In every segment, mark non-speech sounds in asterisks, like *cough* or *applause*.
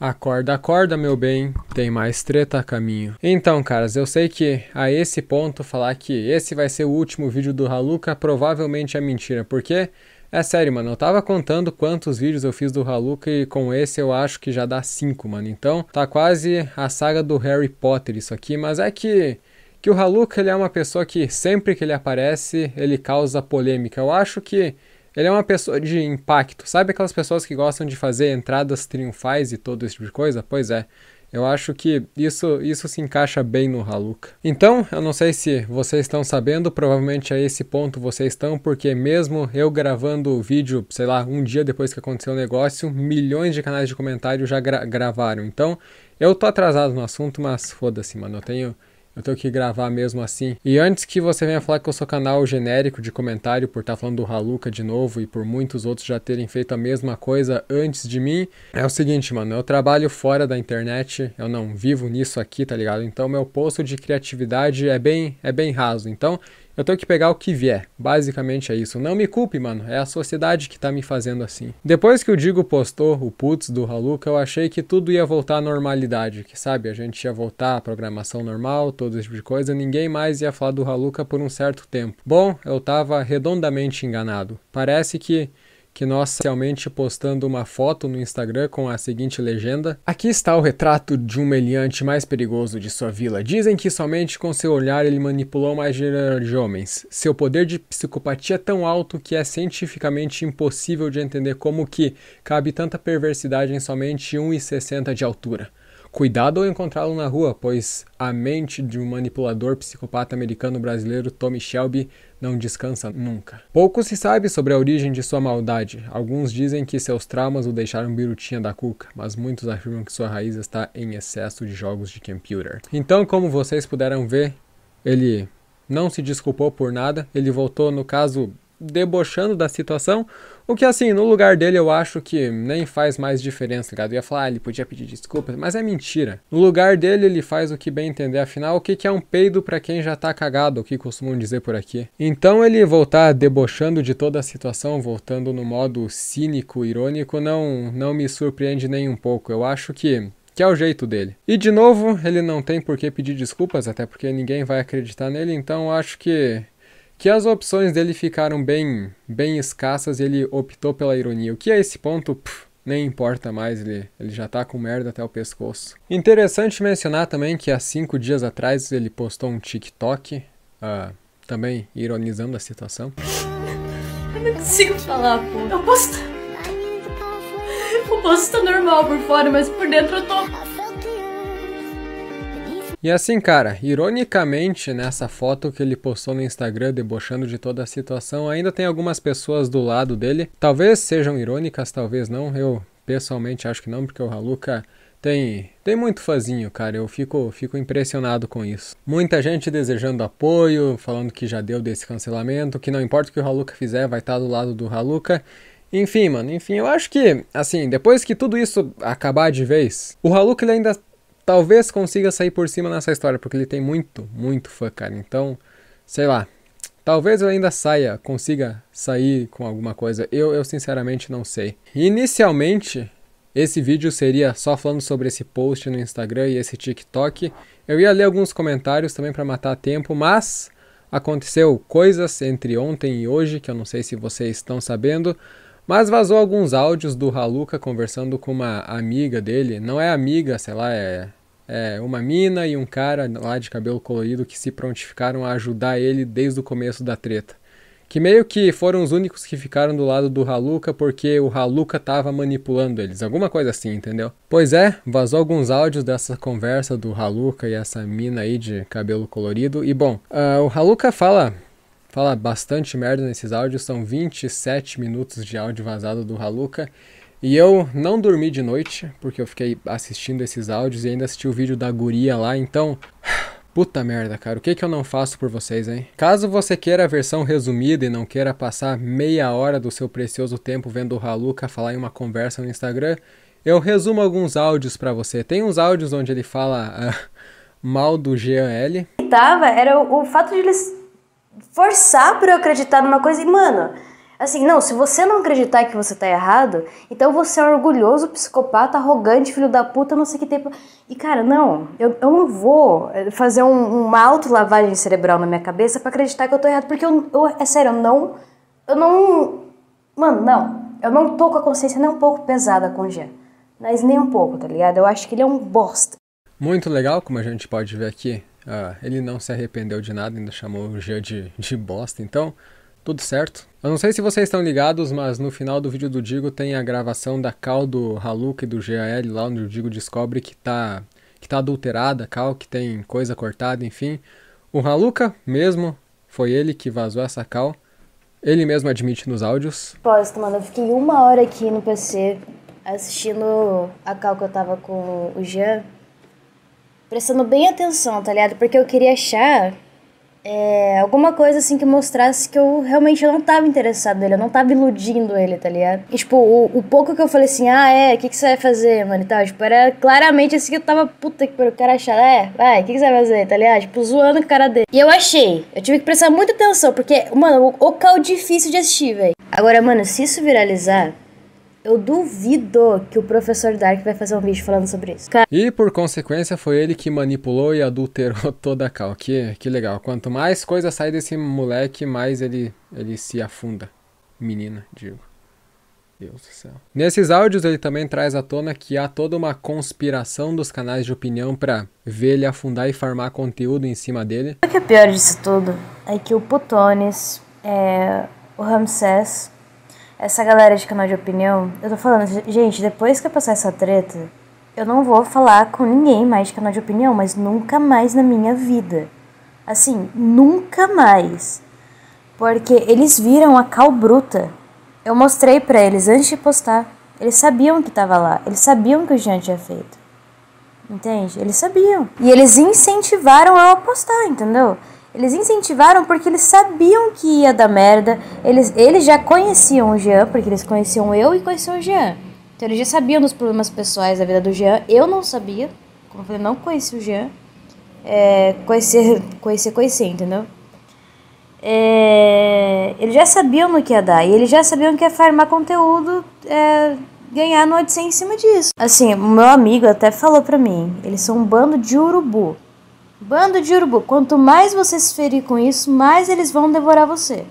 Acorda, acorda, meu bem, tem mais treta a caminho. Então, caras, eu sei que a esse ponto falar que esse vai ser o último vídeo do Haluca provavelmente é mentira, porque é sério, mano, eu tava contando quantos vídeos eu fiz do Haluca e com esse eu acho que já dá 5, mano. Então, tá quase a saga do Harry Potter isso aqui, mas é que que o Haluca ele é uma pessoa que sempre que ele aparece, ele causa polêmica. Eu acho que ele é uma pessoa de impacto. Sabe aquelas pessoas que gostam de fazer entradas triunfais e todo esse tipo de coisa? Pois é. Eu acho que isso, isso se encaixa bem no Haluka. Então, eu não sei se vocês estão sabendo, provavelmente a é esse ponto vocês estão, porque mesmo eu gravando o vídeo, sei lá, um dia depois que aconteceu o negócio, milhões de canais de comentários já gra gravaram. Então, eu tô atrasado no assunto, mas foda-se, mano. Eu tenho eu tenho que gravar mesmo assim. E antes que você venha falar que eu sou canal genérico de comentário por estar tá falando do Haluca de novo e por muitos outros já terem feito a mesma coisa antes de mim, é o seguinte, mano, eu trabalho fora da internet, eu não vivo nisso aqui, tá ligado? Então meu poço de criatividade é bem é bem raso. Então, eu tenho que pegar o que vier. Basicamente é isso. Não me culpe, mano. É a sociedade que tá me fazendo assim. Depois que o Digo postou o putz do Haluca, eu achei que tudo ia voltar à normalidade. Que sabe, a gente ia voltar à programação normal, todo esse tipo de coisa. Ninguém mais ia falar do Haluca por um certo tempo. Bom, eu tava redondamente enganado. Parece que que nós realmente postando uma foto no Instagram com a seguinte legenda: Aqui está o retrato de um meliante mais perigoso de sua vila. Dizem que somente com seu olhar ele manipulou mais de homens. Seu poder de psicopatia é tão alto que é cientificamente impossível de entender como que cabe tanta perversidade em somente 1,60 de altura. Cuidado ao encontrá-lo na rua, pois a mente de um manipulador psicopata americano-brasileiro, Tommy Shelby, não descansa nunca. Pouco se sabe sobre a origem de sua maldade. Alguns dizem que seus traumas o deixaram birutinha da cuca, mas muitos afirmam que sua raiz está em excesso de jogos de computer. Então, como vocês puderam ver, ele não se desculpou por nada, ele voltou, no caso, debochando da situação. O que, assim, no lugar dele eu acho que nem faz mais diferença, ligado? Eu ia falar, ah, ele podia pedir desculpas, mas é mentira. No lugar dele ele faz o que bem entender, afinal, o que, é um peido para quem já tá cagado, o que costumam dizer por aqui. Então ele voltar debochando de toda a situação, voltando no modo cínico, irônico, não, não me surpreende nem um pouco. Eu acho que que é o jeito dele. E de novo, ele não tem por que pedir desculpas, até porque ninguém vai acreditar nele, então acho que que as opções dele ficaram bem, bem escassas e ele optou pela ironia. O que é esse ponto? Pff, nem importa mais, ele, ele já tá com merda até o pescoço. Interessante mencionar também que há cinco dias atrás ele postou um TikTok, uh, também ironizando a situação. Eu não consigo falar, pô. Eu posto. O posto normal por fora, mas por dentro eu tô. E assim, cara, ironicamente, nessa foto que ele postou no Instagram debochando de toda a situação, ainda tem algumas pessoas do lado dele. Talvez sejam irônicas, talvez não. Eu pessoalmente acho que não, porque o Haluka tem, tem muito fazinho, cara. Eu fico, fico impressionado com isso. Muita gente desejando apoio, falando que já deu desse cancelamento, que não importa o que o Haluka fizer, vai estar tá do lado do Haluka. Enfim, mano, enfim, eu acho que, assim, depois que tudo isso acabar de vez, o Haluka ainda talvez consiga sair por cima nessa história, porque ele tem muito, muito fã, cara. Então, sei lá. Talvez eu ainda saia, consiga sair com alguma coisa. Eu, eu sinceramente não sei. Inicialmente, esse vídeo seria só falando sobre esse post no Instagram e esse TikTok. Eu ia ler alguns comentários também para matar tempo, mas aconteceu coisas entre ontem e hoje que eu não sei se vocês estão sabendo. Mas vazou alguns áudios do Haluca conversando com uma amiga dele. Não é amiga, sei lá, é é, uma mina e um cara lá de cabelo colorido que se prontificaram a ajudar ele desde o começo da treta. Que meio que foram os únicos que ficaram do lado do Haluka porque o Haluka estava manipulando eles, alguma coisa assim, entendeu? Pois é, vazou alguns áudios dessa conversa do Haluka e essa mina aí de cabelo colorido. E bom, uh, o Haluka fala fala bastante merda nesses áudios, são 27 minutos de áudio vazado do Haluka. E eu não dormi de noite, porque eu fiquei assistindo esses áudios e ainda assisti o vídeo da guria lá, então. *sighs* Puta merda, cara, o que, que eu não faço por vocês, hein? Caso você queira a versão resumida e não queira passar meia hora do seu precioso tempo vendo o Haluca falar em uma conversa no Instagram, eu resumo alguns áudios para você. Tem uns áudios onde ele fala uh, *laughs* mal do GL. Tava, era o, o fato de eles forçar pra eu acreditar numa coisa e, mano, Assim, não, se você não acreditar que você tá errado, então você é um orgulhoso, psicopata, arrogante, filho da puta, não sei que tem. E cara, não, eu, eu não vou eh, fazer um, uma auto-lavagem cerebral na minha cabeça para acreditar que eu tô errado, porque eu, eu, é sério, eu não. Eu não. Mano, não. Eu não tô com a consciência nem um pouco pesada com o Jean. Mas nem um pouco, tá ligado? Eu acho que ele é um bosta. Muito legal, como a gente pode ver aqui. Ah, ele não se arrependeu de nada, ainda chamou o Jean de, de bosta, então tudo certo. Eu não sei se vocês estão ligados, mas no final do vídeo do Digo tem a gravação da cal do Haluk e do GAL lá, onde o Digo descobre que tá, que tá adulterada a cal, que tem coisa cortada, enfim. O Haluka mesmo, foi ele que vazou essa cal. Ele mesmo admite nos áudios. Posso, mano, eu fiquei uma hora aqui no PC assistindo a cal que eu tava com o Jean, prestando bem atenção, tá ligado? Porque eu queria achar é, alguma coisa assim que mostrasse que eu realmente não tava interessado nele, eu não tava iludindo ele, tá ligado? E, tipo, o, o pouco que eu falei assim, ah, é, o que, que você vai fazer, mano, e tal, tipo, era claramente assim que eu tava, puta que pariu, o cara achava, é, vai, o que, que você vai fazer, tá ligado? Tipo, zoando com o cara dele. E eu achei, eu tive que prestar muita atenção, porque, mano, o, o cal difícil de assistir, velho. Agora, mano, se isso viralizar, eu duvido que o professor Dark vai fazer um vídeo falando sobre isso. E por consequência, foi ele que manipulou e adulterou *laughs* toda a Cal. Que, que legal. Quanto mais coisa sai desse moleque, mais ele, ele se afunda. Menina, digo. Deus do céu. Nesses áudios, ele também traz à tona que há toda uma conspiração dos canais de opinião para ver ele afundar e farmar conteúdo em cima dele. O que é pior disso tudo é que o Putones, é, o Ramsés essa galera de canal de opinião, eu tô falando, gente, depois que eu passar essa treta, eu não vou falar com ninguém mais de canal de opinião, mas nunca mais na minha vida. Assim, nunca mais. Porque eles viram a cal bruta. Eu mostrei para eles antes de postar. Eles sabiam que tava lá, eles sabiam que o Jean tinha feito. Entende? Eles sabiam. E eles incentivaram eu a postar, entendeu? Eles incentivaram porque eles sabiam que ia dar merda. Eles, eles já conheciam o Jean, porque eles conheciam eu e conheciam o Jean. Então eles já sabiam dos problemas pessoais da vida do Jean. Eu não sabia. Como eu falei, não conheci o Jean. É, conhecer, conhecer, conhecer, entendeu? É, eles já sabiam no que ia dar. E eles já sabiam que ia farmar conteúdo, é, ganhar no AdSense em cima disso. Assim, o meu amigo até falou pra mim: eles são um bando de urubu. Bando de urubu, quanto mais você se ferir com isso, mais eles vão devorar você.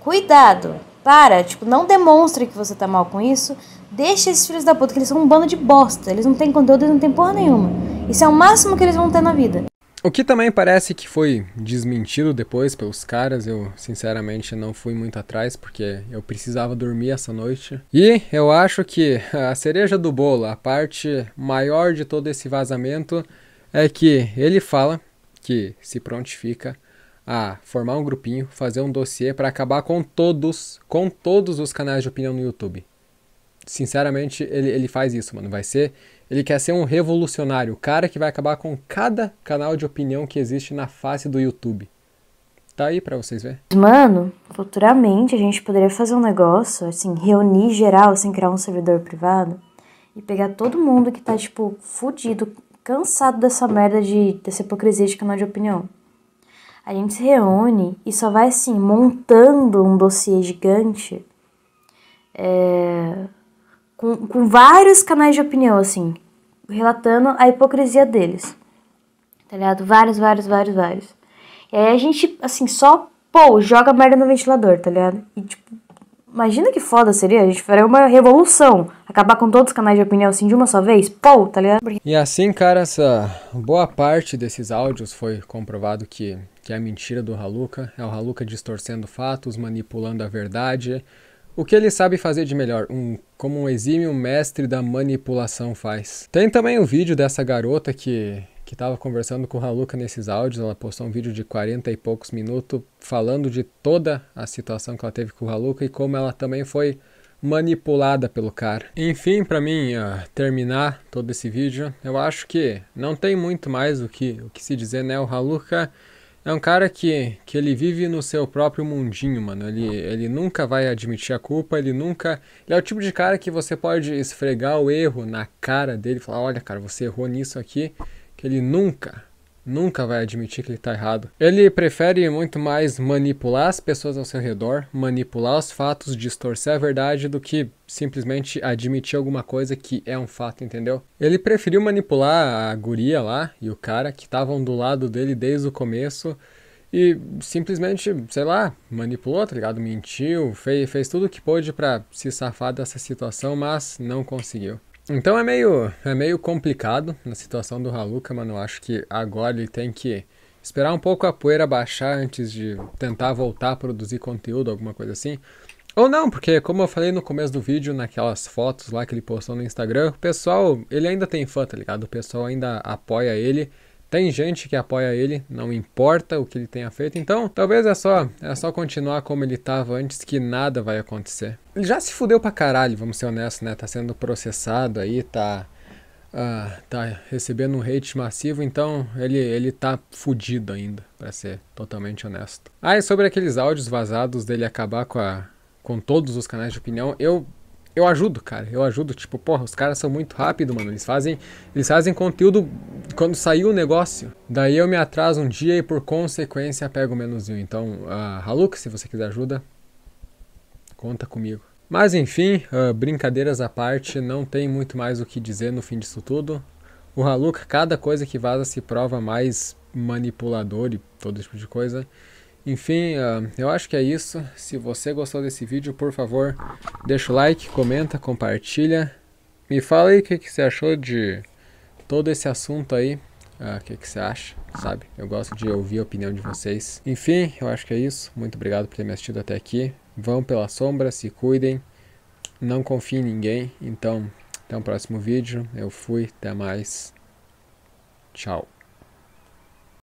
Cuidado! Para, tipo, não demonstre que você tá mal com isso. Deixa esses filhos da puta, que eles são um bando de bosta. Eles não têm conteúdo, eles não têm porra nenhuma. Isso é o máximo que eles vão ter na vida. O que também parece que foi desmentido depois pelos caras. Eu, sinceramente, não fui muito atrás, porque eu precisava dormir essa noite. E eu acho que a cereja do bolo, a parte maior de todo esse vazamento é que ele fala que se prontifica a formar um grupinho, fazer um dossiê para acabar com todos, com todos os canais de opinião no YouTube. Sinceramente, ele, ele faz isso, mano. Vai ser. Ele quer ser um revolucionário, o cara que vai acabar com cada canal de opinião que existe na face do YouTube. Tá aí pra vocês verem. Mano, futuramente a gente poderia fazer um negócio, assim, reunir geral, sem assim, criar um servidor privado e pegar todo mundo que tá, tipo, fudido cansado dessa merda de dessa hipocrisia de canal de opinião. A gente se reúne e só vai assim, montando um dossiê gigante é, com, com vários canais de opinião, assim, relatando a hipocrisia deles. Tá ligado? Vários, vários, vários, vários. E aí a gente, assim, só, pô, joga merda no ventilador, tá ligado? E, tipo, Imagina que foda seria, a gente faria uma revolução. Acabar com todos os canais de opinião assim de uma só vez, pô, tá ligado? E assim, cara, essa boa parte desses áudios foi comprovado que, que é mentira do Haluca. É o Haluca distorcendo fatos, manipulando a verdade. O que ele sabe fazer de melhor, um, como um exímio mestre da manipulação faz. Tem também o um vídeo dessa garota que que estava conversando com a Luca nesses áudios. Ela postou um vídeo de 40 e poucos minutos falando de toda a situação que ela teve com o Haluca e como ela também foi manipulada pelo cara. Enfim, para mim uh, terminar todo esse vídeo, eu acho que não tem muito mais o que, o que se dizer, né? O Haluka é um cara que, que ele vive no seu próprio mundinho, mano. Ele, ele nunca vai admitir a culpa, ele nunca. Ele é o tipo de cara que você pode esfregar o erro na cara dele, falar: olha, cara, você errou nisso aqui que ele nunca, nunca vai admitir que ele está errado. Ele prefere muito mais manipular as pessoas ao seu redor, manipular os fatos, distorcer a verdade, do que simplesmente admitir alguma coisa que é um fato, entendeu? Ele preferiu manipular a guria lá e o cara que estavam do lado dele desde o começo e simplesmente, sei lá, manipulou, tá ligado? Mentiu, fez, fez tudo o que pôde para se safar dessa situação, mas não conseguiu. Então é meio, é meio complicado na situação do Haluca, mano. Eu acho que agora ele tem que esperar um pouco a poeira baixar antes de tentar voltar a produzir conteúdo, alguma coisa assim. Ou não, porque como eu falei no começo do vídeo, naquelas fotos lá que ele postou no Instagram, o pessoal, ele ainda tem fã, tá ligado? O pessoal ainda apoia ele tem gente que apoia ele, não importa o que ele tenha feito. Então, talvez é só, é só continuar como ele estava antes que nada vai acontecer. Ele já se fudeu pra caralho, vamos ser honestos, né? Tá sendo processado aí, tá ah, tá recebendo um hate massivo, então ele, ele tá fudido ainda, para ser totalmente honesto. Ah, e sobre aqueles áudios vazados dele acabar com, a, com todos os canais de opinião, eu eu ajudo, cara. Eu ajudo. Tipo, porra, os caras são muito rápidos, mano. Eles fazem, eles fazem conteúdo quando saiu o negócio. Daí eu me atraso um dia e por consequência pego menos view. Então, uh, Haluk, se você quiser ajuda, conta comigo. Mas enfim, uh, brincadeiras à parte, não tem muito mais o que dizer no fim disso tudo. O Haluk, cada coisa que vaza se prova mais manipulador e todo tipo de coisa. Enfim, ah, eu acho que é isso. Se você gostou desse vídeo, por favor, deixa o like, comenta, compartilha. Me fala aí o que, você achou de todo esse assunto aí. Ah, o que, que você acha, sabe? Eu gosto de ouvir a opinião de vocês. Enfim, eu acho que é isso. Muito obrigado por ter me assistido até aqui. Vão pela sombra, se cuidem. Não confiem em ninguém. Então, até o próximo vídeo. Eu fui, até mais. Tchau.